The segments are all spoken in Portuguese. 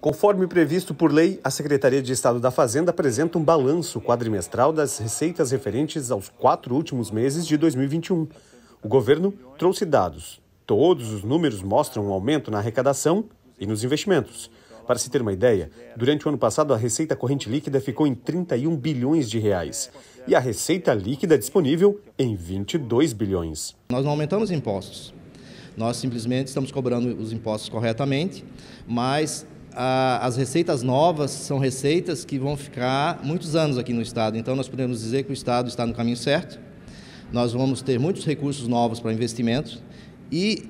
Conforme previsto por lei, a Secretaria de Estado da Fazenda apresenta um balanço quadrimestral das receitas referentes aos quatro últimos meses de 2021. O governo trouxe dados. Todos os números mostram um aumento na arrecadação e nos investimentos. Para se ter uma ideia, durante o ano passado a receita corrente líquida ficou em 31 bilhões de reais e a receita líquida disponível em 22 bilhões. Nós não aumentamos impostos, nós simplesmente estamos cobrando os impostos corretamente, mas ah, as receitas novas são receitas que vão ficar muitos anos aqui no Estado. Então, nós podemos dizer que o Estado está no caminho certo. Nós vamos ter muitos recursos novos para investimentos e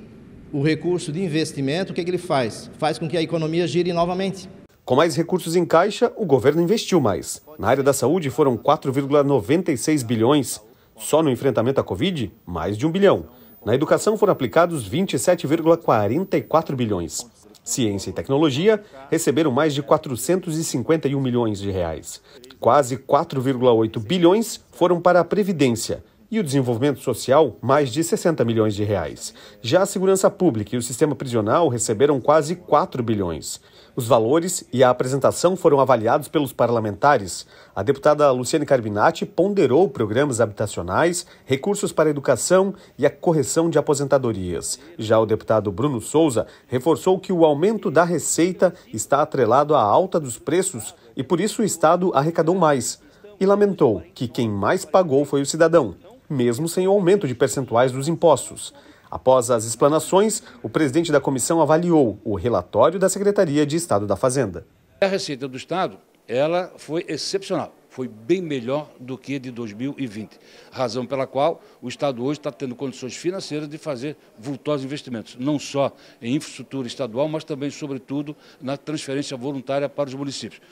o recurso de investimento, o que, é que ele faz? Faz com que a economia gire novamente. Com mais recursos em caixa, o governo investiu mais. Na área da saúde, foram 4,96 bilhões. Só no enfrentamento à Covid, mais de um bilhão. Na educação foram aplicados 27,44 bilhões. Ciência e tecnologia receberam mais de 451 milhões de reais. Quase 4,8 bilhões foram para a previdência e o desenvolvimento social, mais de 60 milhões de reais. Já a segurança pública e o sistema prisional receberam quase 4 bilhões. Os valores e a apresentação foram avaliados pelos parlamentares. A deputada Luciane Carbinati ponderou programas habitacionais, recursos para a educação e a correção de aposentadorias. Já o deputado Bruno Souza reforçou que o aumento da receita está atrelado à alta dos preços e por isso o Estado arrecadou mais. E lamentou que quem mais pagou foi o cidadão, mesmo sem o aumento de percentuais dos impostos. Após as explanações, o presidente da comissão avaliou o relatório da Secretaria de Estado da Fazenda. A receita do Estado ela foi excepcional, foi bem melhor do que a de 2020, razão pela qual o Estado hoje está tendo condições financeiras de fazer vultosos investimentos, não só em infraestrutura estadual, mas também, sobretudo, na transferência voluntária para os municípios.